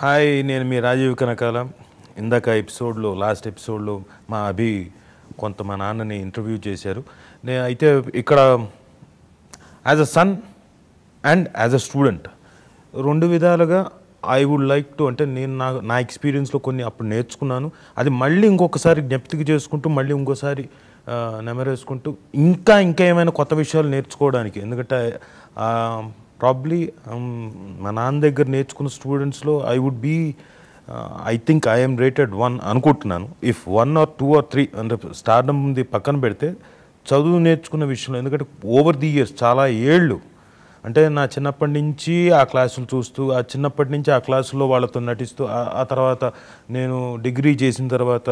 Hi నేను మీ రాజీవ్ కనకాల ఇందాక ఎపిసోడ్లో లాస్ట్ ఎపిసోడ్లో మా అభి కొంత మా నాన్నని ఇంటర్వ్యూ చేశారు నే అయితే ఇక్కడ as a son and as a student రెండు విధాలుగా ఐ వుడ్ లైక్ టు అంటే నేను నా నా ఎక్స్పీరియన్స్లో కొన్ని అప్పుడు నేర్చుకున్నాను అది మళ్ళీ ఇంకొకసారి జ్ఞప్తికి చేసుకుంటూ మళ్ళీ ఇంకోసారి నెమరేసుకుంటూ ఇంకా ఇంకా ఏమైనా కొత్త విషయాలు నేర్చుకోవడానికి ఎందుకంటే ప్రాబ్లీ um, మా నాన్న దగ్గర నేర్చుకున్న స్టూడెంట్స్లో I would be I think I'm rated one అనుకుంటున్నాను if one or two or three అంటే స్టార్డం ఉంది పక్కన పెడితే చదువు నేర్చుకున్న విషయంలో ఎందుకంటే ఓవర్ ది ఇయర్స్ చాలా ఏళ్ళు అంటే నా చిన్నప్పటి నుంచి ఆ క్లాసులు చూస్తూ ఆ చిన్నప్పటి నుంచి ఆ క్లాసుల్లో వాళ్ళతో నటిస్తూ ఆ తర్వాత నేను డిగ్రీ చేసిన తర్వాత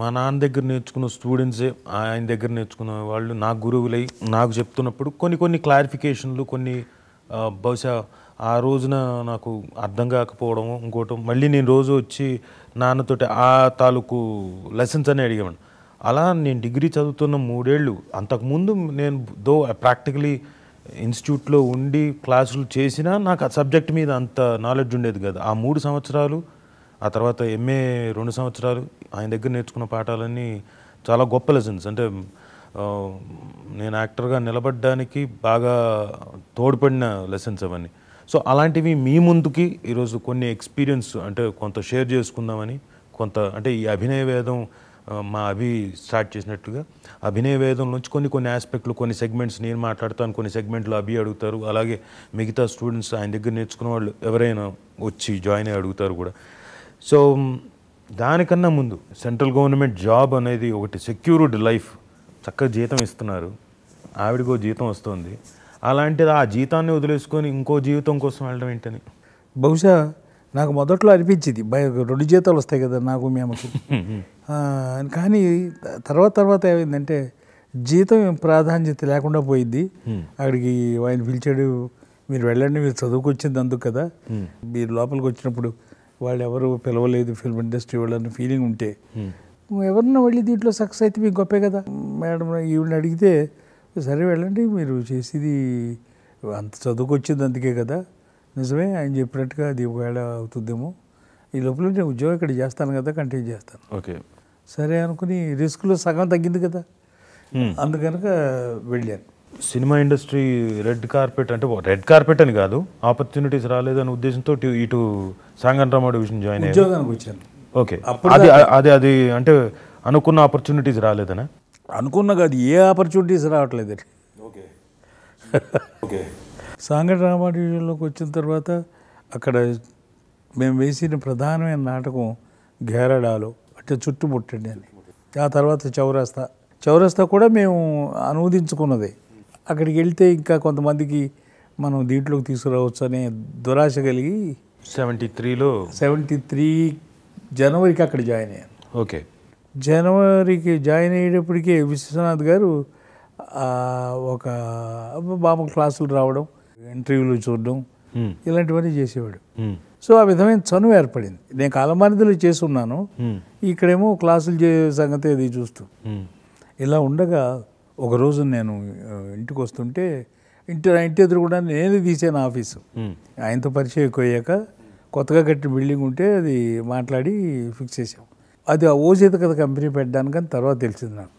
మా నాన్న దగ్గర నేర్చుకున్న స్టూడెంట్సే ఆయన దగ్గర నేర్చుకున్న వాళ్ళు నాకు గురువులై నాకు చెప్తున్నప్పుడు కొన్ని కొన్ని క్లారిఫికేషన్లు కొన్ని బహుశా ఆ రోజున నాకు అర్థం కాకపోవడం ఇంకోటం మళ్ళీ నేను రోజు వచ్చి నాన్నతోటి ఆ తాలూకు లెసన్స్ అని అడిగేవాడిని అలా నేను డిగ్రీ చదువుతున్న మూడేళ్ళు అంతకుముందు నేను దో ప్రాక్టికలీ ఇన్స్టిట్యూట్లో ఉండి క్లాసులు చేసినా నాకు ఆ సబ్జెక్ట్ మీద అంత నాలెడ్జ్ ఉండేది కదా ఆ మూడు సంవత్సరాలు ఆ తర్వాత ఎంఏ రెండు సంవత్సరాలు ఆయన దగ్గర నేర్చుకున్న పాఠాలన్నీ చాలా గొప్ప లెసన్స్ అంటే నేను యాక్టర్గా నిలబడ్డానికి బాగా తోడ్పడిన లెసన్స్ అవన్నీ సో అలాంటివి మీ ముందుకి ఈరోజు కొన్ని ఎక్స్పీరియన్స్ అంటే కొంత షేర్ చేసుకుందామని కొంత అంటే ఈ అభినయ వేదం మా అభి స్టార్ట్ చేసినట్టుగా అభినయ వేదం నుంచి కొన్ని కొన్ని ఆస్పెక్ట్లు కొన్ని సెగ్మెంట్స్ నేను మాట్లాడతాను కొన్ని సెగ్మెంట్లు అభి అడుగుతారు అలాగే మిగతా స్టూడెంట్స్ ఆయన దగ్గర నేర్చుకున్న వాళ్ళు ఎవరైనా వచ్చి జాయిన్ అయ్యి అడుగుతారు కూడా సో దానికన్నా ముందు సెంట్రల్ గవర్నమెంట్ జాబ్ అనేది ఒకటి సెక్యూర్డ్ లైఫ్ చక్కగా జీతం ఇస్తున్నారు ఆవిడకో జీతం వస్తుంది అలాంటిది ఆ జీతాన్ని వదిలేసుకొని ఇంకో జీవితం కోసం వెళ్ళడం ఏంటని బహుశా నాకు మొదట్లో అనిపించింది రెండు జీతాలు వస్తాయి కదా నాకు మీ కానీ తర్వాత తర్వాత ఏమైందంటే జీతం ప్రాధాన్యత లేకుండా పోయింది అక్కడికి ఆయన పిలిచాడు మీరు వెళ్ళండి మీరు చదువుకొచ్చింది అందుకు కదా మీరు లోపలికి వచ్చినప్పుడు వాళ్ళు ఎవరు పిలవలేదు ఫిల్మ్ ఇండస్ట్రీ వాళ్ళని ఫీలింగ్ ఉంటే నువ్వు ఎవరిన వెళ్ళి దీంట్లో సక్సెస్ అయితే మీకు గొప్పే కదా మేడం ఈవిని అడిగితే సరే వెళ్ళండి మీరు చేసేది అంత చదువుకొచ్చింది అందుకే కదా నిజమే ఆయన చెప్పినట్టుగా అది ఒకవేళ అవుతుందేమో ఈ లోపల నేను ఉద్యోగం ఇక్కడ చేస్తాను కదా కంటిన్యూ చేస్తాను ఓకే సరే అనుకుని రిస్క్లో సగం తగ్గింది కదా అందుకనుక వెళ్ళాను సినిమా ఇండస్ట్రీ రెడ్ కార్పెట్ అంటే రెడ్ కార్పెట్ అని కాదు ఆపర్చునిటీస్ అనే ఉద్దేశంతో ఇటు సాంగన్ రామాడు విషయం జాయిన్ ఉద్యోగానికి వచ్చాను ఓకే అది అది అది అంటే అనుకున్న ఆపర్చునిటీస్ రాలేదనా అనుకున్న కాదు ఏ ఆపర్చునిటీస్ రావట్లేదు ఓకే ఓకే సాంగటి రామాడివిజన్లోకి వచ్చిన తర్వాత అక్కడ మేము వేసిన ప్రధానమైన నాటకం ఘేరడాలు అంటే చుట్టుముట్టండి అని ఆ తర్వాత చౌరస్తా చౌరస్తా కూడా మేము అనువదించుకున్నది అక్కడికి వెళ్తే ఇంకా కొంతమందికి మనం దీంట్లోకి తీసుకురావచ్చు అనే దురాశ కలిగి సెవెంటీ త్రీలో సెవెంటీ త్రీ జనవరికి అక్కడ జాయిన్ అయ్యాను ఓకే జనవరికి జాయిన్ అయ్యేటప్పటికే విశ్వనాథ్ గారు ఒక బాబు క్లాసులు రావడం ఇంటర్వ్యూలు చూడడం ఇలాంటివన్నీ చేసేవాడు సో ఆ విధమైన చనువు ఏర్పడింది నేను చేసి ఉన్నాను ఇక్కడేమో క్లాసులు చేసే సంగతి అది చూస్తూ ఇలా ఉండగా ఒకరోజు నేను ఇంటికి వస్తుంటే ఇంటి ఇంటి ఎదురు కూడా నేనే తీసాను ఆఫీసు ఆయనతో పరిచయం ఎక్కువయ్యాక కొత్తగా కట్టిన బిల్డింగ్ ఉంటే అది మాట్లాడి ఫిక్స్ చేసాం అది ఆ కథ కంపెనీ పెట్టడానికని తర్వాత తెలిసింది నాకు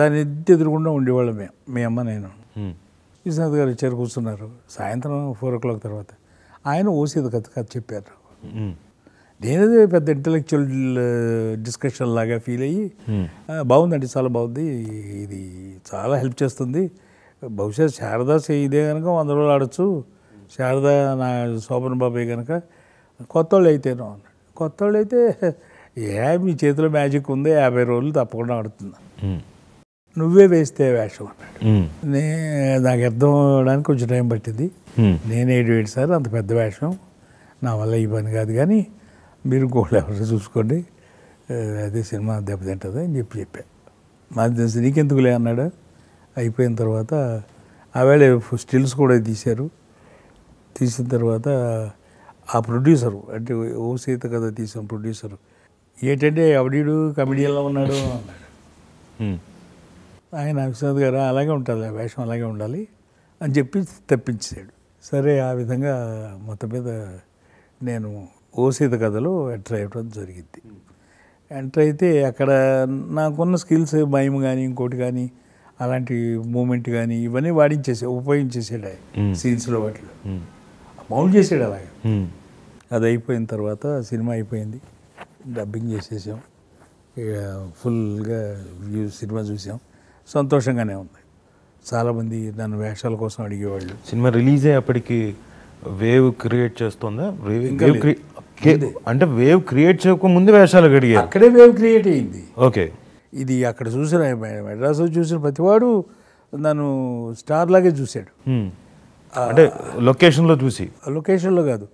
దాని ఎదురుకుండా ఉండేవాళ్ళం మేము మీ అమ్మ నేను విశ్వనాథ్ గారు వచ్చారు కూర్చున్నారు సాయంత్రం ఫోర్ ఓ క్లాక్ తర్వాత ఆయన ఓసీత కథ కథ చెప్పారు నేనేది పెద్ద ఇంటలెక్చువల్ డిస్కషన్ uh, లాగా ఫీల్ అయ్యి బాగుందండి చాలా బాగుంది ఇది చాలా హెల్ప్ చేస్తుంది బహుశా శారదా ఇదే కనుక వంద రోజులు ఆడచ్చు శారదా నా శోభన్ బాబాయ్ కనుక కొత్త వాళ్ళు అయితేనో అన్నాడు కొత్త వాళ్ళు అయితే ఏ మీ చేతిలో మ్యాజిక్ ఉంది యాభై రోజులు తప్పకుండా ఆడుతుంది నువ్వే వేస్తే వేషం అన్నాడు నే నాకు అర్థం అవ్వడానికి కొంచెం టైం పట్టింది నేను ఏడు ఏడు సార్ అంత పెద్ద వేషం నా వల్ల ఈ పని కాదు కానీ మీరు గోల్డ్ ఎవరు చూసుకోండి అదే సినిమా దెబ్బతింటుంది అని చెప్పి చెప్పా మాది తెలిసి నీకెందుకులే అన్నాడు అయిపోయిన తర్వాత ఆవేళ స్టిల్స్ కూడా తీశారు తీసిన తర్వాత ఆ ప్రొడ్యూసర్ అంటే ఓ సీత కథ తీసిన ప్రొడ్యూసర్ ఏంటంటే ఎవడీడు కమెడియన్లో ఉన్నాడు ఆయన విశ్వనాథ్ గారు అలాగే ఉంటుంది ఆ వేషం అలాగే ఉండాలి అని చెప్పి తప్పించాడు సరే ఆ విధంగా మొత్తం మీద నేను ఓ సీత కథలో ఎంటర్ అయ్యడం జరిగింది ఎంటర్ అయితే అక్కడ నాకున్న స్కిల్స్ భయం కానీ ఇంకోటి కానీ అలాంటి మూమెంట్ కానీ ఇవన్నీ వాడించేసే ఉపయోగించేసాడు ఆయన సీన్స్లో వాటిలో మౌల్డ్ చేసాడు అలాగే అది అయిపోయిన తర్వాత సినిమా అయిపోయింది డబ్బింగ్ చేసేసాం ఇక ఫుల్గా సినిమా చూసాం సంతోషంగానే ఉంది చాలామంది నన్ను వేషాల కోసం అడిగేవాళ్ళు సినిమా రిలీజ్ అయ్యేప్పటికి వేవ్ క్రియేట్ చేస్తుందా వేవ్ అంటే వేవ్ క్రియేట్ చేయకముందు వేషాలు అడిగారు అక్కడే వేవ్ క్రియేట్ అయింది ఓకే ఇది అక్కడ చూసిన మెడ్రాసు చూసిన ప్రతివాడు నన్ను స్టార్ లాగే చూశాడు అంటే లొకేషన్లో చూసి లొకేషన్లో కాదు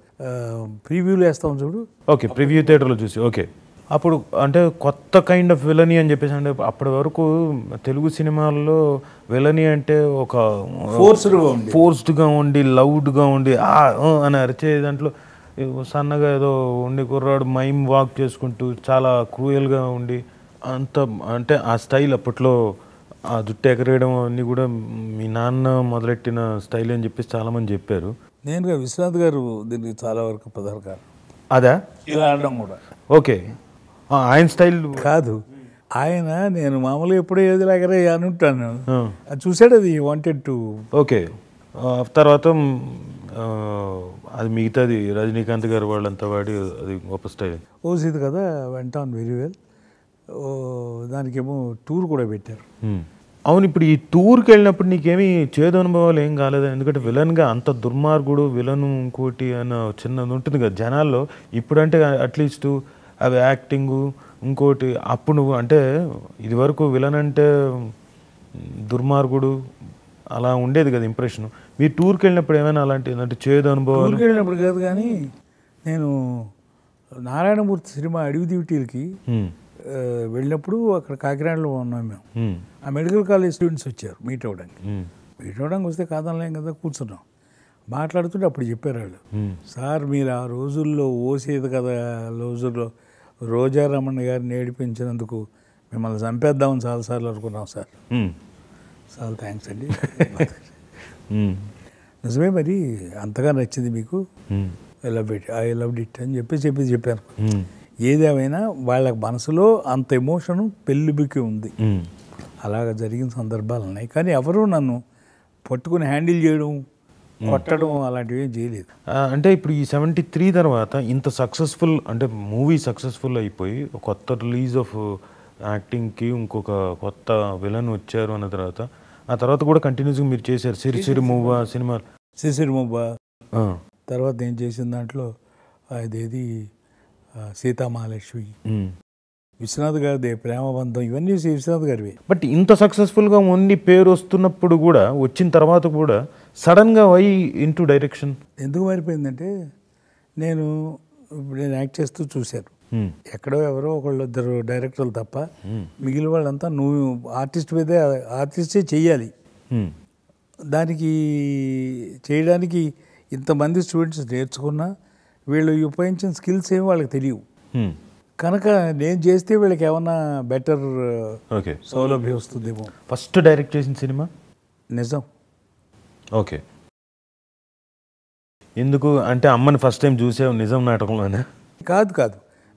ప్రివ్యూలు వేస్తాం చూడు ఓకే ప్రివ్యూ థియేటర్లో చూసి ఓకే అప్పుడు అంటే కొత్త కైండ్ ఆఫ్ విలని అని చెప్పేసి అంటే అప్పటి వరకు తెలుగు సినిమాల్లో విలని అంటే ఒక ఫోర్స్డ్గా ఉండి ఫోర్స్డ్గా ఉండి లౌడ్గా ఉండి అని అరిచే దాంట్లో సన్నగా ఏదో ఉండి కుర్రాడు మైమ్ వాక్ చేసుకుంటూ చాలా క్రూయల్గా ఉండి అంత అంటే ఆ స్టైల్ అప్పట్లో ఆ జుట్టు ఎగరేయడం అన్నీ కూడా మీ నాన్న మొదలెట్టిన స్టైల్ అని చెప్పేసి చాలామంది చెప్పారు నేనుగా విశ్వనాథ్ గారు దీనికి చాలా వరకు ప్రధాన కారణం అదా ఇలా ఆడడం కూడా ఓకే ఆయన స్టైల్ కాదు ఆయన నేను మామూలుగా ఎప్పుడూ ఏది లాగరే అని ఉంటాను అది చూసాడు అది వాంటెడ్ టు ఓకే తర్వాత అది మిగతాది రజనీకాంత్ గారు వాళ్ళంతా వాడి అది గొప్ప స్టైల్ ఓసీది కదా వెంట ఆన్ వెరీ వెల్ దానికేమో టూర్ కూడా పెట్టారు అవును ఇప్పుడు ఈ టూర్కి వెళ్ళినప్పుడు నీకేమీ చేదు అనుభవాలు ఏం కాలేదు ఎందుకంటే విలన్గా అంత దుర్మార్గుడు విలన్ ఇంకోటి అన్న చిన్నది ఉంటుంది కదా జనాల్లో ఇప్పుడంటే అట్లీస్ట్ అవి యాక్టింగు ఇంకోటి అప్పుడు నువ్వు అంటే ఇదివరకు విలన్ అంటే దుర్మార్గుడు అలా ఉండేది కదా ఇంప్రెషన్ మీ టూర్కి వెళ్ళినప్పుడు ఏమైనా అలాంటి అంటే చేదు అనుభవం టూర్కి వెళ్ళినప్పుడు కాదు కానీ నేను నారాయణమూర్తి సినిమా అడివి దివిటీలకి వెళ్ళినప్పుడు అక్కడ కాకినాడలో ఉన్నాం మేము ఆ మెడికల్ కాలేజ్ స్టూడెంట్స్ వచ్చారు మీట్ అవ్వడానికి మీట్ అవ్వడానికి వస్తే కాదనలేం కదా కూర్చున్నాం మాట్లాడుతుంటే అప్పుడు చెప్పారు వాళ్ళు సార్ మీరు ఆ రోజుల్లో ఓసేది కదా రోజుల్లో రోజారమణ గారిని ఏడిపించినందుకు మిమ్మల్ని చంపేద్దామని చాలా సార్లు అనుకున్నాం సార్ చాలా థ్యాంక్స్ అండి నిజమే మరి అంతగా నచ్చింది మీకు I love it I love it అని చెప్పేసి చెప్పేసి చెప్పాను ఏదేమైనా వాళ్ళ మనసులో అంత ఎమోషను పెళ్ళిబికి ఉంది అలాగ జరిగిన సందర్భాలు ఉన్నాయి కానీ ఎవరు నన్ను పట్టుకుని హ్యాండిల్ చేయడం కొట్టడం అలాంటివి ఏం చేయలేదు అంటే ఇప్పుడు ఈ సెవెంటీ త్రీ తర్వాత ఇంత సక్సెస్ఫుల్ అంటే మూవీ సక్సెస్ఫుల్ అయిపోయి కొత్త రిలీజ్ ఆఫ్ యాక్టింగ్కి ఇంకొక కొత్త విలన్ వచ్చారు అన్న తర్వాత ఆ తర్వాత కూడా కంటిన్యూస్గా మీరు చేశారు సిరి సిరి మూవా సినిమా సిరి సిరి మూవా తర్వాత ఏం చేసిన దాంట్లో అదేది సీతామహాలక్ష్మి విశ్వనాథ్ గారిది ప్రేమబంధం ఇవన్నీ విశ్వనాథ్ గారివి బట్ ఇంత సక్సెస్ఫుల్గా ఓన్లీ పేరు వస్తున్నప్పుడు కూడా వచ్చిన తర్వాత కూడా సడన్గా వై టు డైరెక్షన్ ఎందుకు మారిపోయిందంటే నేను నేను యాక్ట్ చేస్తూ చూశాను ఎక్కడో ఎవరో ఒకళ్ళు ఇద్దరు డైరెక్టర్లు తప్ప మిగిలిన వాళ్ళంతా నువ్వు ఆర్టిస్ట్ మీదే ఆర్టిస్టే చెయ్యాలి దానికి చేయడానికి ఇంతమంది స్టూడెంట్స్ నేర్చుకున్నా వీళ్ళు ఉపయోగించిన స్కిల్స్ ఏమి వాళ్ళకి తెలియవు కనుక నేను చేస్తే వీళ్ళకి ఏమన్నా బెటర్ ఓకే సౌలభ్యం వస్తుందేమో ఫస్ట్ డైరెక్ట్ చేసిన సినిమా నిజం ఓకే ఎందుకు అంటే అమ్మని ఫస్ట్ టైం చూసే నిజం నాటకంలోనే కాదు కాదు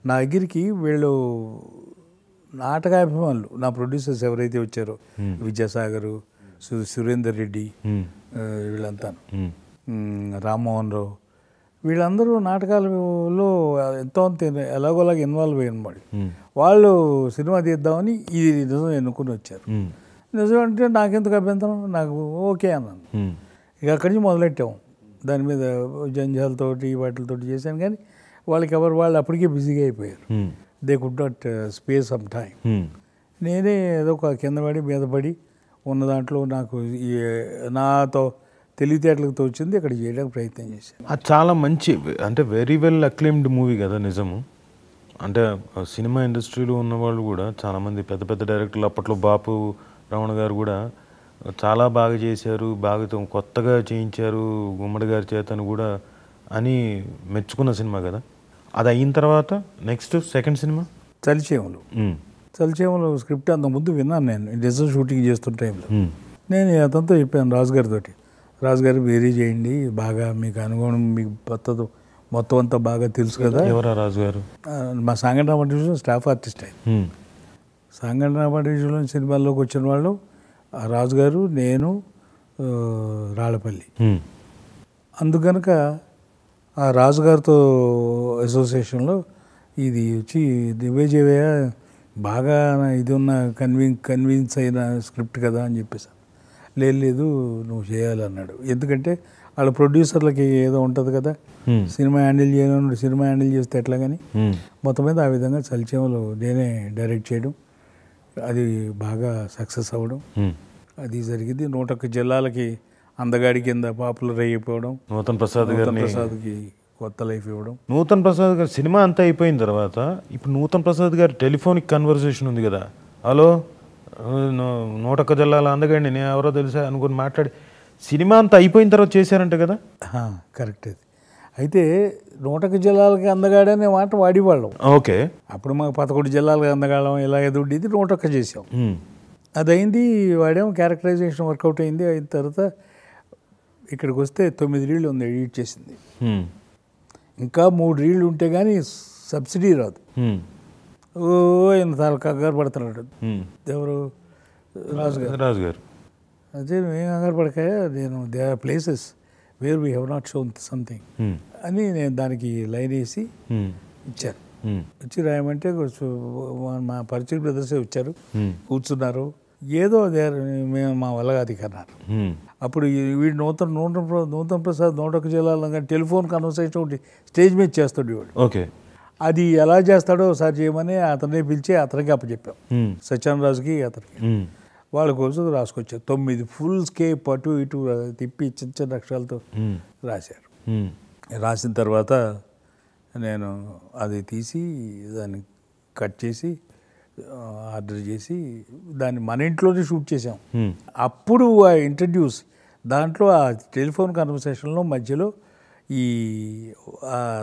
నా దగ్గరికి వీళ్ళు నాటకాభిమానులు నా ప్రొడ్యూసర్స్ ఎవరైతే వచ్చారో విద్యాసాగర్ సురేందర్ రెడ్డి వీళ్ళంతా రామ్మోహన్ రావు వీళ్ళందరూ నాటకాలలో ఎంతో ఎలాగోలాగా ఇన్వాల్వ్ అయిన వాళ్ళు వాళ్ళు సినిమా తీద్దామని ఇది నిజం ఎన్నుకుని వచ్చారు నిజం అంటే నాకెందుకు అభ్యంతరం నాకు ఓకే అన్నాను ఇక అక్కడి నుంచి మొదలెట్టాము దాని మీద జంజాలతోటి వాటితోటి చేశాను కానీ వాళ్ళకి ఎవరు వాళ్ళు అప్పటికే బిజీగా అయిపోయారు they could not space some time నేనే ఏదో ఒక కింద పడి మీద పడి ఉన్న దాంట్లో నాకు నాతో తెలివితేటలకు తోచింది అక్కడ చేయడానికి ప్రయత్నం చేశాను అది చాలా మంచి అంటే వెరీ వెల్ అక్లెయిమ్డ్ మూవీ కదా నిజము అంటే సినిమా ఇండస్ట్రీలో ఉన్నవాళ్ళు కూడా చాలామంది పెద్ద పెద్ద డైరెక్టర్లు అప్పట్లో బాపు రమణ గారు కూడా చాలా బాగా చేశారు బాగా కొత్తగా చేయించారు గుమ్మడి గారి చేతను కూడా అని మెచ్చుకున్న సినిమా కదా అది అయిన తర్వాత నెక్స్ట్ సెకండ్ సినిమా చలిచేములు చలిచేములు స్క్రిప్ట్ అంతకుముందు విన్నాను నేను డిజిటల్ షూటింగ్ చేస్తున్న టైంలో నేను అతనితో చెప్పాను రాజుగారితోటి రాజుగారు వేరే చేయండి బాగా మీకు అనుగుణం మీకు పద్ధతి మొత్తం అంతా బాగా తెలుసు కదా ఎవరా రాజుగారు మా సాంగనరామ డివిజన్ స్టాఫ్ ఆర్టిస్ట్ అయింది సాంగనరామ డివిజన్ సినిమాల్లోకి వచ్చిన వాళ్ళు రాజుగారు నేను రాళ్ళపల్లి అందుకనుక ఆ రాజుగారితో అసోసియేషన్లో ఇది వచ్చి దివేజేవయ్య బాగా ఇది ఉన్న కన్వీన్ కన్విన్స్ అయిన స్క్రిప్ట్ కదా అని చెప్పేసి లేదు నువ్వు చేయాలన్నాడు ఎందుకంటే వాళ్ళ ప్రొడ్యూసర్లకి ఏదో ఉంటుంది కదా సినిమా హ్యాండిల్ చేయను సినిమా హ్యాండిల్ చేస్తే ఎట్లా కానీ మొత్తం మీద ఆ విధంగా చలిచేమలు నేనే డైరెక్ట్ చేయడం అది బాగా సక్సెస్ అవ్వడం అది జరిగింది నూట ఒక్క జిల్లాలకి అందగాడి కింద పాపులర్ అయిపోవడం నూతన్ ప్రసాద్ గారు ప్రసాద్కి కొత్త లైఫ్ ఇవ్వడం నూతన్ ప్రసాద్ గారు సినిమా అంతా అయిపోయిన తర్వాత ఇప్పుడు నూతన్ ప్రసాద్ గారు టెలిఫోనిక్ కన్వర్సేషన్ ఉంది కదా హలో నూటొక్క జిల్లాలో అందగండి నేను ఎవరో తెలుసా అనుకుని మాట్లాడి సినిమా అంతా అయిపోయిన తర్వాత చేశారంట కదా కరెక్ట్ అది అయితే నూటొక్క జిల్లాలకి అందగాడనే మాట వాడేవాళ్ళం ఓకే అప్పుడు మాకు పదకొండు జిల్లాలకు అందగాళ్ళం ఇలా ఎదుగుండేది నూటొక్క చేసాం అదైంది వాడేమో క్యారెక్టరైజేషన్ వర్కౌట్ అయింది అయిన తర్వాత ఇక్కడికి వస్తే తొమ్మిది రీళ్ళు ఉంది ఎడిట్ చేసింది ఇంకా మూడు రీళ్ళు ఉంటే కానీ సబ్సిడీ రాదు ఓ చాలా కంగారు పడతాడు ఎవరు రాజు గారు రాజు గారు అదే మేము కంగారు పడక నేను they are places where we have not shown something అని నేను దానికి లైన్ వేసి ఇచ్చాను వచ్చి రాయమంటే కొంచెం మా పరిచయం బ్రదర్సే వచ్చారు కూర్చున్నారు ఏదో మేము మా వల్ల కాదు అన్నారు అప్పుడు వీడు నూతన నూతన నూతన ప్రసాద్ నూటొక్క జిల్లాలో కానీ టెలిఫోన్ కన్వర్సేషన్ ఒకటి స్టేజ్ మీద చేస్తాడు వీడు ఓకే అది ఎలా చేస్తాడో ఒకసారి చేయమని అతనే పిలిచి అతనికి అప్పచెప్పాం సత్యానరాజుకి అతనికి వాళ్ళ కోసం రాసుకొచ్చారు తొమ్మిది ఫుల్ స్కేప్ అటు ఇటు తిప్పి చిన్న చిన్న అక్షరాలతో రాశారు రాసిన తర్వాత నేను అది తీసి దాన్ని కట్ చేసి ఆర్డర్ చేసి దాన్ని మన ఇంట్లోనే షూట్ చేసాం అప్పుడు ఆ ఇంట్రడ్యూస్ దాంట్లో ఆ టెలిఫోన్ కన్వర్సేషన్లో మధ్యలో ఈ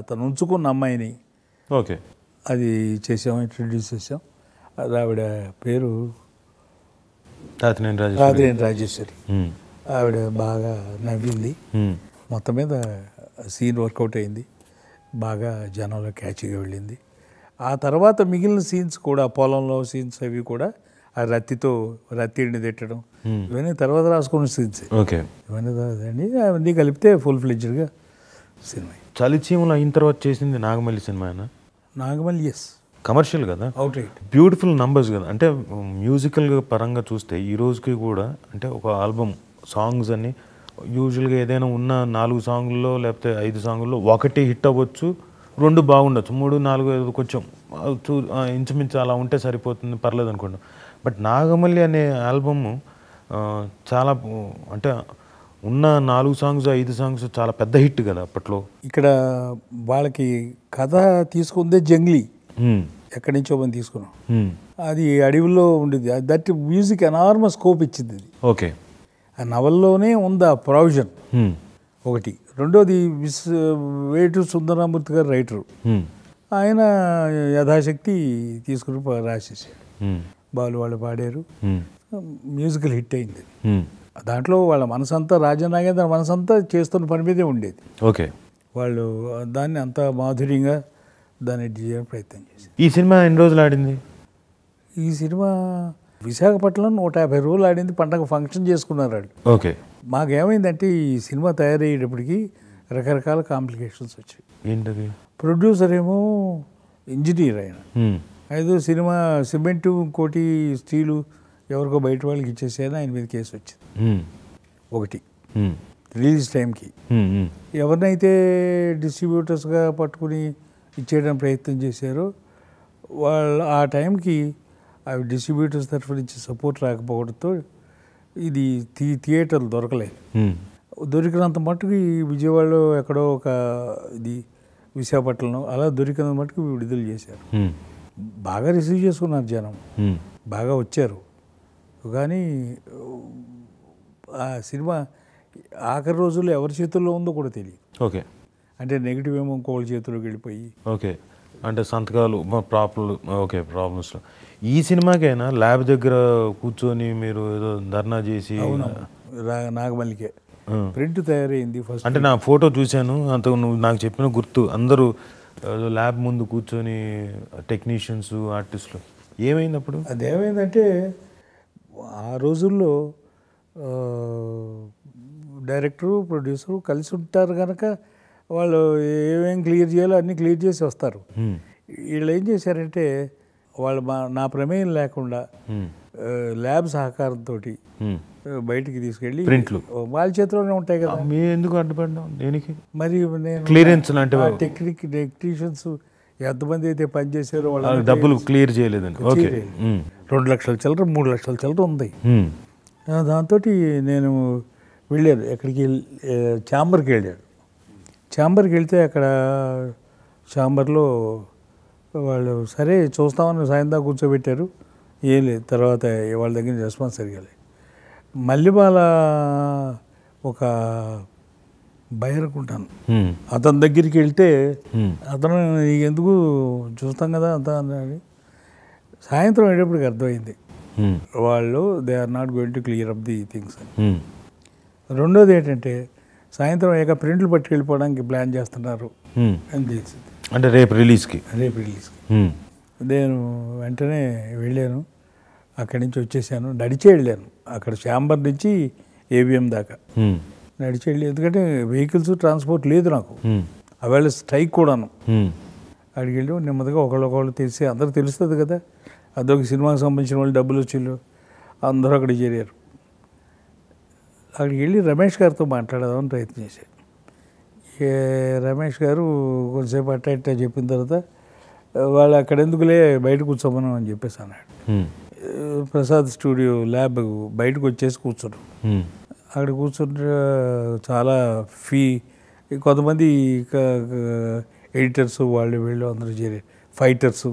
అతను ఉంచుకున్న అమ్మాయిని ఓకే అది చేసాం ఇంట్రడ్యూస్ చేసాం అది ఆవిడ పేరు రాతినేని రాజేశ్వరి రాజేశ్వరి ఆవిడ బాగా నవ్వింది మొత్తం మీద సీన్ వర్కౌట్ అయింది బాగా జనంలో క్యాచ్గా వెళ్ళింది ఆ తర్వాత మిగిలిన సీన్స్ కూడా పొలంలో సీన్స్ అవి కూడా ఆ రత్తితో రత్తిడిని తిట్టడం ఇవన్నీ తర్వాత రాసుకున్న సీన్స్ ఓకే ఇవన్నీ అన్నీ కలిపితే ఫుల్ ఫ్లెడ్జ్డ్గా సినిమా చలిచీమలు అయిన తర్వాత చేసింది నాగమల్లి సినిమా నాగమల్లి ఎస్ కమర్షియల్ కదా అవుట్ రైట్ బ్యూటిఫుల్ నంబర్స్ కదా అంటే మ్యూజికల్ పరంగా చూస్తే ఈ రోజుకి కూడా అంటే ఒక ఆల్బమ్ సాంగ్స్ అని యూజువల్గా ఏదైనా ఉన్న నాలుగు సాంగుల్లో లేకపోతే ఐదు సాంగుల్లో ఒకటి హిట్ అవ్వచ్చు రెండు బాగుండొచ్చు మూడు నాలుగు ఐదు కొంచెం చూ ఇంచుమించు అలా ఉంటే సరిపోతుంది పర్లేదు అనుకోండి బట్ నాగమల్లి అనే ఆల్బమ్ చాలా అంటే ఉన్న నాలుగు సాంగ్స్ ఐదు సాంగ్స్ చాలా పెద్ద హిట్ కదా అప్పట్లో ఇక్కడ వాళ్ళకి కథ తీసుకుందే జంగ్లీ ఎక్కడి నుంచో మనం తీసుకున్నాం అది అడవిలో ఉండేది దట్ మ్యూజిక్ అనార్మ స్కోప్ ఇచ్చింది అది ఓకే ఆ నవల్లోనే ఉంది ఆ ప్రావిజన్ ఒకటి రెండోది విశ్ వేటు సుందరామూర్తి గారు రైటరు ఆయన యథాశక్తి తీసుకుని రాసేసాడు బాలు వాళ్ళు పాడారు మ్యూజికల్ హిట్ అయింది దాంట్లో వాళ్ళ మనసంతా రాజన్ నాగేంద్ర మనసంతా చేస్తున్న పని మీదే ఉండేది ఓకే వాళ్ళు దాన్ని అంత మాధుర్యంగా దాన్ని చేయడం ప్రయత్నం చేశారు ఈ సినిమా ఎన్ని రోజులు ఆడింది ఈ సినిమా విశాఖపట్నం నూట యాభై రోజులు ఆడింది పండగ ఫంక్షన్ చేసుకున్నారు వాళ్ళు ఓకే మాకేమైందంటే ఈ సినిమా తయారయ్యేటప్పటికి రకరకాల కాంప్లికేషన్స్ వచ్చాయి ఏంటది ప్రొడ్యూసర్ ఏమో ఇంజనీర్ ఆయన ఏదో సినిమా సిమెంటు ఇంకోటి స్టీలు ఎవరికో బయట వాళ్ళకి ఇచ్చేసేది ఆయన మీద కేసు వచ్చింది ఒకటి రిలీజ్ టైంకి ఎవరినైతే డిస్ట్రిబ్యూటర్స్గా పట్టుకుని ఇచ్చేయడానికి ప్రయత్నం చేశారో వాళ్ళు ఆ టైంకి అవి డిస్ట్రిబ్యూటర్స్ తరఫు నుంచి సపోర్ట్ రాకపోవడంతో ఇది థీ థియేటర్లు దొరకలేదు దొరికినంత మటుకు ఈ విజయవాడలో ఎక్కడో ఒక ఇది విశాఖపట్నం అలా దొరికినంత మటుకు విడుదల చేశారు బాగా రిసీవ్ చేసుకున్నారు జనం బాగా వచ్చారు కానీ ఆ సినిమా ఆఖరి రోజుల్లో ఎవరి చేతుల్లో ఉందో కూడా తెలియదు ఓకే అంటే నెగిటివ్ ఏమో ఇంకో చేతిలోకి వెళ్ళిపోయి ఓకే అంటే సంతకాలు ప్రాబ్లం ఓకే ప్రాబ్లమ్స్ ఈ సినిమాకైనా ల్యాబ్ దగ్గర కూర్చొని మీరు ఏదో ధర్నా చేసి నాగమల్లికే ప్రింట్ తయారైంది ఫస్ట్ అంటే నా ఫోటో చూశాను అంత నువ్వు నాకు చెప్పిన గుర్తు అందరూ ల్యాబ్ ముందు కూర్చొని టెక్నీషియన్స్ ఆర్టిస్టులు ఏమైంది అప్పుడు అది ఏమైందంటే ఆ రోజుల్లో డైరెక్టరు ప్రొడ్యూసరు కలిసి ఉంటారు కనుక వాళ్ళు ఏమేమి క్లియర్ చేయాలో అన్నీ క్లియర్ చేసి వస్తారు వీళ్ళు ఏం చేశారంటే వాళ్ళు మా నా ప్రమేయం లేకుండా ల్యాబ్ సహకారంతో బయటికి తీసుకెళ్ళి ప్రింట్లు వాళ్ళ చేతిలోనే ఉంటాయి కదా మీ ఎందుకు అడ్డుపడ్డాం దేనికి మరి నేను క్లియరెన్స్ టెక్నిక్ టెక్నీషియన్స్ ఎంతమంది అయితే పనిచేశారో వాళ్ళు డబ్బులు క్లియర్ చేయలేదండి ఓకే రెండు లక్షల చిల్లర మూడు లక్షల చిల్లర ఉంది దాంతో నేను వెళ్ళాను ఎక్కడికి ఛాంబర్కి వెళ్ళాను ఛాంబర్కి వెళ్తే అక్కడ ఛాంబర్లో వాళ్ళు సరే చూస్తామని సాయంత్రం కూర్చోబెట్టారు ఏం లేదు తర్వాత వాళ్ళ దగ్గర రెస్పాన్స్ జరిగాలి లేదు ఒక బయరకుంటాను అతని దగ్గరికి వెళ్తే అతను ఎందుకు చూస్తాం కదా అంత అని సాయంత్రం అయ్యేటప్పటికి అర్థమైంది వాళ్ళు they are not going to clear up the things రెండోది ఏంటంటే సాయంత్రం అయ్యాక ప్రింట్లు పట్టుకెళ్ళిపోవడానికి ప్లాన్ చేస్తున్నారు అని తెలిసింది అంటే రేపు రిలీజ్కి రేపు రిలీజ్కి నేను వెంటనే వెళ్ళాను అక్కడి నుంచి వచ్చేసాను నడిచే వెళ్ళాను అక్కడ చాంబర్ నుంచి ఏవిఎం దాకా నడిచేళ్ళు ఎందుకంటే వెహికల్స్ ట్రాన్స్పోర్ట్ లేదు నాకు అవేళ స్ట్రైక్ కూడాను అక్కడికి వెళ్ళి నెమ్మదిగా ఒకళ్ళు ఒకళ్ళు తెలిసి అందరు తెలుస్తుంది కదా అదొక సినిమాకి సంబంధించిన వాళ్ళు డబ్బులు వచ్చిళ్ళు అందరూ అక్కడ చేరారు అక్కడికి వెళ్ళి రమేష్ గారితో మాట్లాడదామని ప్రయత్నం చేశాను రమేష్ గారు కొంచెంసేపు అట్ట ఇట్ట చెప్పిన తర్వాత వాళ్ళు అక్కడ ఎందుకులే బయట కూర్చోమని అని చెప్పేసి అన్నాడు ప్రసాద్ స్టూడియో ల్యాబ్ బయటకు వచ్చేసి కూర్చోడు అక్కడ కూర్చుంటే చాలా ఫీ కొంతమంది ఎడిటర్స్ వాళ్ళు వీళ్ళు అందరూ చేరే ఫైటర్స్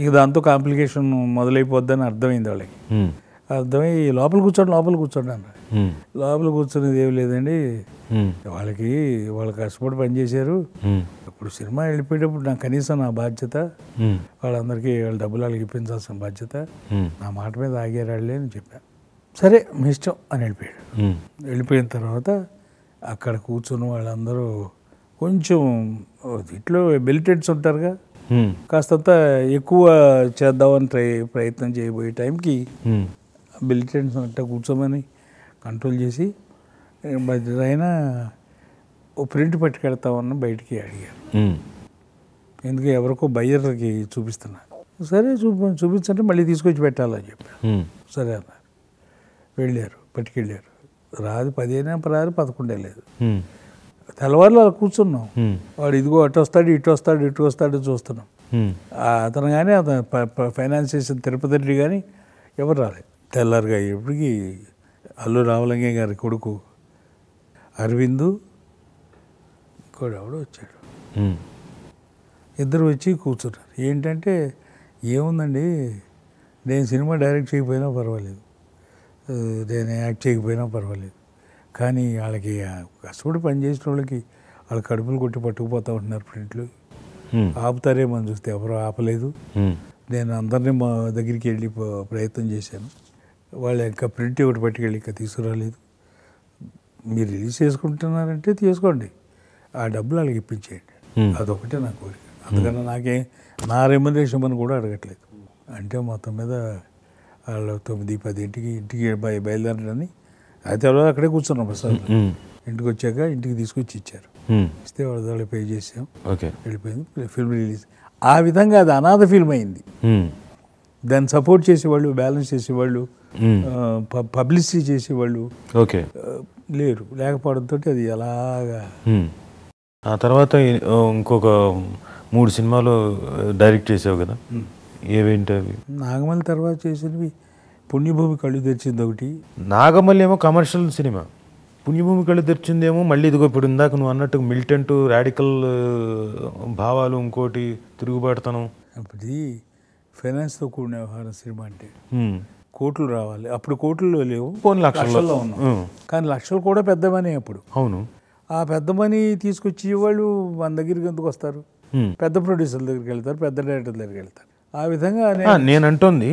ఇక దాంతో కాంప్లికేషన్ మొదలైపోద్దని అర్థమైంది వాళ్ళకి అర్థమై లోపల కూర్చోండి లోపల కూర్చోండి అన్న లోపల కూర్చునేది ఏం లేదండి వాళ్ళకి వాళ్ళు కష్టపడి పనిచేశారు ఇప్పుడు సినిమా వెళ్ళిపోయేటప్పుడు నాకు కనీసం నా బాధ్యత వాళ్ళందరికీ వాళ్ళ డబ్బులు వాళ్ళకి ఇప్పించాల్సిన బాధ్యత నా మాట మీద ఆగేరాళ్ళే అని చెప్పాను సరే మీ ఇష్టం అని వెళ్ళిపోయాడు వెళ్ళిపోయిన తర్వాత అక్కడ కూర్చున్న వాళ్ళందరూ కొంచెం ఇట్లో మిలిటెంట్స్ ఉంటారుగా కాస్తంత ఎక్కువ చేద్దామని ట్రై ప్రయత్నం చేయబోయే టైంకి మిలిటెంట్స్ అంటే కూర్చోమని కంట్రోల్ చేసి ఆయన ఓ ప్రింట్ పట్టుకెడతామని బయటికి అడిగారు ఎందుకు ఎవరికో బయ్యర్లకి చూపిస్తున్నా సరే చూపి చూపించంటే మళ్ళీ తీసుకొచ్చి పెట్టాలని చెప్పాను సరే అన్నా వెళ్ళారు పట్టుకెళ్ళారు రాదు పదిహేనే రాదు పదకొండే లేదు తెల్లవారులు అలా కూర్చున్నాం వాడు ఇదిగో అటు వస్తాడు ఇటు వస్తాడు ఇటు వస్తాడు చూస్తున్నాం అతను కానీ అతను ఫైనాన్స్ చేసిన తిరుపతి రెడ్డి కానీ ఎవరు రాలేదు తెల్లారుగా ఇప్పటికీ అల్లు రామలింగయ్య గారి కొడుకు అరవిందు ఇంకోడు ఎవడో వచ్చాడు ఇద్దరు వచ్చి కూర్చున్నారు ఏంటంటే ఏముందండి నేను సినిమా డైరెక్ట్ చేయకపోయినా పర్వాలేదు నేను యాక్ట్ చేయకపోయినా పర్వాలేదు కానీ వాళ్ళకి కష్టపడి పనిచేసిన వాళ్ళకి వాళ్ళు కడుపులు కొట్టి పట్టుకుపోతూ ఉంటున్నారు ప్రింట్లు ఆపుతారే మనం చూస్తే ఎవరు ఆపలేదు నేను అందరినీ మా దగ్గరికి వెళ్ళి ప్రయత్నం చేశాను వాళ్ళు ఇంకా ప్రింట్ ఒకటి పట్టుకెళ్ళి ఇంకా తీసుకురాలేదు మీరు రిలీజ్ చేసుకుంటున్నారంటే తీసుకోండి ఆ డబ్బులు వాళ్ళకి ఇప్పించేయండి అదొకటే నా కోరిక అందుకని నాకే నా రెమ్యునరేషన్ పని కూడా అడగట్లేదు అంటే మొత్తం మీద వాళ్ళు తొమ్మిది పదింటికి ఇంటికి బయలుదేరని అయితే వాళ్ళు అక్కడే కూర్చున్నాం ప్రసాద్ ఇంటికి వచ్చాక ఇంటికి తీసుకొచ్చి ఇచ్చారు ఇస్తే వాళ్ళ పే చేసాం వెళ్ళిపోయింది ఫిల్మ్ రిలీజ్ ఆ విధంగా అది అనాథ ఫిల్మ్ అయింది దాన్ని సపోర్ట్ చేసేవాళ్ళు బ్యాలెన్స్ చేసేవాళ్ళు పబ్లిసిటీ చేసేవాళ్ళు ఓకే లేరు లేకపోవడంతో అది ఎలాగా ఆ తర్వాత ఇంకొక మూడు సినిమాలు డైరెక్ట్ చేసావు కదా అవి నాగమల్లి తర్వాత చేసినవి పుణ్యభూమి కళ్ళు తెరిచింది ఒకటి నాగమల్లి ఏమో కమర్షియల్ సినిమా పుణ్యభూమి కళ్ళు తెరిచిందేమో మళ్ళీ ఇదిగో ఇప్పుడు ఇందాక నువ్వు అన్నట్టు మిలిటెంట్ రాడికల్ భావాలు ఇంకోటి తిరుగుబాటుతనం అది ఫైనాన్స్తో కూడిన వ్యవహారం సినిమా అంటే కోట్లు రావాలి అప్పుడు కోట్లు లేవు కొన్ని లక్షల్లో ఉన్నాం కానీ లక్షలు కూడా పెద్ద మనీ అప్పుడు అవును ఆ పెద్ద మనీ తీసుకొచ్చి వాళ్ళు మన దగ్గరికి ఎందుకు వస్తారు పెద్ద ప్రొడ్యూసర్ల దగ్గరికి వెళ్తారు పెద్ద డైరెక్టర్ దగ్గరికి వెళ్తారు ఆ విధంగా నేను అంటుంది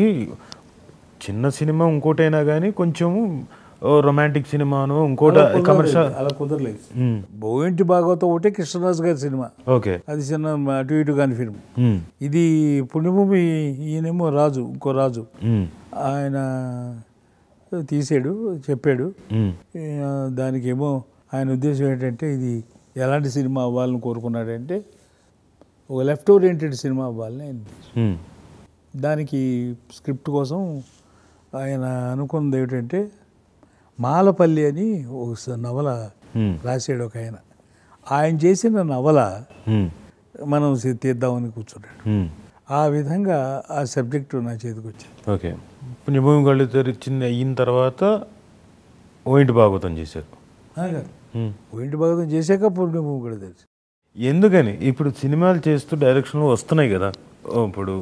చిన్న సినిమా ఇంకోటైనా కానీ కొంచెం రొమాంటిక్ సినిమాను ఇంకోటి కమర్షియల్ అలా కుదరలేదు బోయింటి భాగవతం ఒకటే కృష్ణరాజు గారి సినిమా ఓకే అది చిన్న అటు ఇటు కాని ఫిల్మ్ ఇది పుణ్యభూమి ఈయనేమో రాజు ఇంకో రాజు ఆయన తీసాడు చెప్పాడు దానికేమో ఆయన ఉద్దేశం ఏంటంటే ఇది ఎలాంటి సినిమా అవ్వాలని కోరుకున్నాడంటే ఒక లెఫ్ట్ ఓరియంటెడ్ సినిమా అవ్వాలని దానికి స్క్రిప్ట్ కోసం ఆయన అనుకున్నది ఏమిటంటే మాలపల్లి అని ఒక నవల రాసాడు ఒక ఆయన ఆయన చేసిన నవల మనం తీద్దామని కూర్చున్నాడు ఆ విధంగా ఆ సబ్జెక్టు నా చేతికి వచ్చింది ఓకే పుణ్యభూమి కళ్ళు తెరిచింది అయిన తర్వాత ఓయింటి భాగవతం చేశారు ఓయింటి భాగవతం చేశాక పుణ్యభూమి కళ్ళు తెరిచింది ఎందుకని ఇప్పుడు సినిమాలు చేస్తూ డైరెక్షన్లు వస్తున్నాయి కదా ఇప్పుడు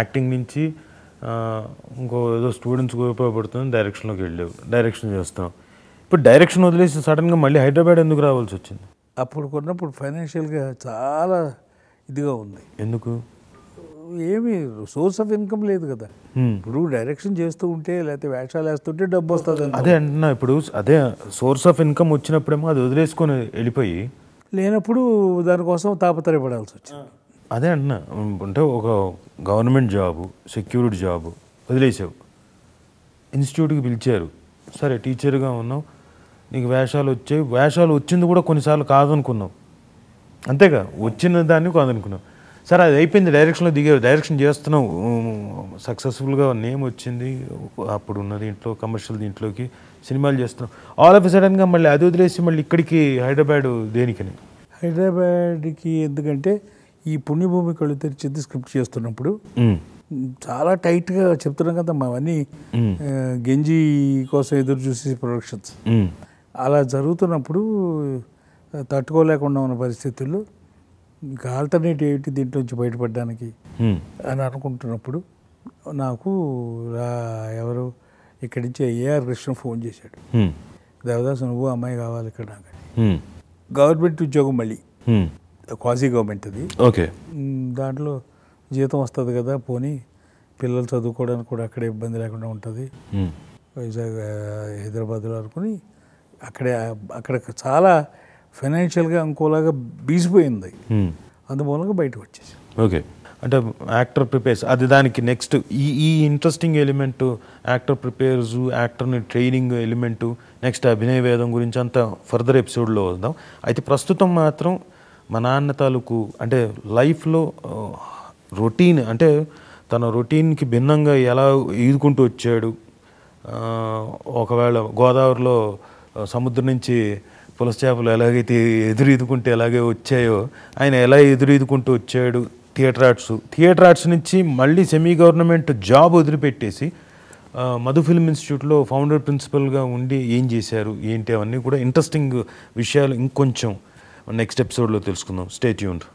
యాక్టింగ్ నుంచి ఇంకో ఏదో స్టూడెంట్స్కి ఉపయోగపడుతుంది డైరెక్షన్లోకి వెళ్ళావు డైరెక్షన్ చేస్తాం ఇప్పుడు డైరెక్షన్ వదిలేసి సడన్గా మళ్ళీ హైదరాబాద్ ఎందుకు రావాల్సి వచ్చింది అప్పుడు కొన్నప్పుడు ఫైనాన్షియల్గా చాలా ఇదిగా ఉంది ఎందుకు ఏమి సోర్స్ ఆఫ్ ఇన్కమ్ లేదు కదా ఇప్పుడు డైరెక్షన్ చేస్తూ ఉంటే లేకపోతే వేషాలు వేస్తుంటే డబ్బు వస్తుంది అదే అంటున్నా ఇప్పుడు అదే సోర్స్ ఆఫ్ ఇన్కమ్ వచ్చినప్పుడేమో అది వదిలేసుకొని వెళ్ళిపోయి లేనప్పుడు దానికోసం తాపత్రయపడాల్సి వచ్చింది అదే అంటున్నా అంటే ఒక గవర్నమెంట్ జాబు సెక్యూరిటీ జాబు వదిలేసావు ఇన్స్టిట్యూట్కి పిలిచారు సరే టీచర్గా ఉన్నావు నీకు వేషాలు వచ్చాయి వేషాలు వచ్చింది కూడా కొన్నిసార్లు కాదనుకున్నావు అంతేగా వచ్చిన దాన్ని కాదనుకున్నావు సరే అది అయిపోయింది డైరెక్షన్లో దిగారు డైరెక్షన్ చేస్తున్నావు సక్సెస్ఫుల్గా నేమ్ వచ్చింది అప్పుడు ఉన్న దీంట్లో కమర్షియల్ దీంట్లోకి సినిమాలు చేస్తున్నావు ఆల్ ఆఫ్ సడన్గా మళ్ళీ అది వదిలేసి మళ్ళీ ఇక్కడికి హైదరాబాద్ దేనికని హైదరాబాద్కి ఎందుకంటే ఈ పుణ్యభూమి కళ్ళు తెరిచింది స్క్రిప్ట్ చేస్తున్నప్పుడు చాలా టైట్గా చెప్తున్నాం కదా మావన్నీ గెంజి కోసం ఎదురు చూసి ప్రొడక్షన్స్ అలా జరుగుతున్నప్పుడు తట్టుకోలేకుండా ఉన్న పరిస్థితుల్లో ఇంకా ఆల్టర్నేట్ ఏంటి దీంట్లోంచి బయటపడడానికి అని అనుకుంటున్నప్పుడు నాకు ఎవరు ఇక్కడి నుంచి ఏఆర్ కృష్ణ ఫోన్ చేశాడు దేవదాస్ నువ్వు అమ్మాయి కావాలి ఇక్కడ నాకు గవర్నమెంట్ ఉద్యోగం మళ్ళీ క్వాజీ గవర్నమెంట్ అది ఓకే దాంట్లో జీతం వస్తుంది కదా పోనీ పిల్లలు చదువుకోవడానికి కూడా అక్కడే ఇబ్బంది లేకుండా ఉంటుంది hmm. వైజాగ్ హైదరాబాద్లో అనుకుని అక్కడే అక్కడ చాలా ఫైనాన్షియల్గా ఇంకోలాగా బీసిపోయింది hmm. అందుమూలంగా బయటకు వచ్చేసి ఓకే అంటే యాక్టర్ ప్రిపేర్స్ అది దానికి నెక్స్ట్ ఈ ఈ ఇంట్రెస్టింగ్ ఎలిమెంటు యాక్టర్ ప్రిపేర్స్ యాక్టర్ని training element next Abhinaya Vedam గురించి అంతా ఫర్దర్ ఎపిసోడ్లో వద్దాం అయితే ప్రస్తుతం మాత్రం మా నాన్న తాలూకు అంటే లైఫ్లో రొటీన్ అంటే తన రొటీన్కి భిన్నంగా ఎలా ఈదుకుంటూ వచ్చాడు ఒకవేళ గోదావరిలో సముద్రం నుంచి పులస చేపలు ఎలాగైతే ఎదురీదుకుంటే ఎలాగే వచ్చాయో ఆయన ఎలా ఎదురీదుకుంటూ వచ్చాడు థియేటర్ ఆర్ట్స్ థియేటర్ ఆర్ట్స్ నుంచి మళ్ళీ సెమీ గవర్నమెంట్ జాబ్ వదిలిపెట్టేసి మధు ఫిల్మ్ ఇన్స్టిట్యూట్లో ఫౌండర్ ప్రిన్సిపల్గా ఉండి ఏం చేశారు ఏంటి అవన్నీ కూడా ఇంట్రెస్టింగ్ విషయాలు ఇంకొంచెం నెక్స్ట్ ఎపిసోడ్లో తెలుసుకుందాం స్టే ట్యూన్డ్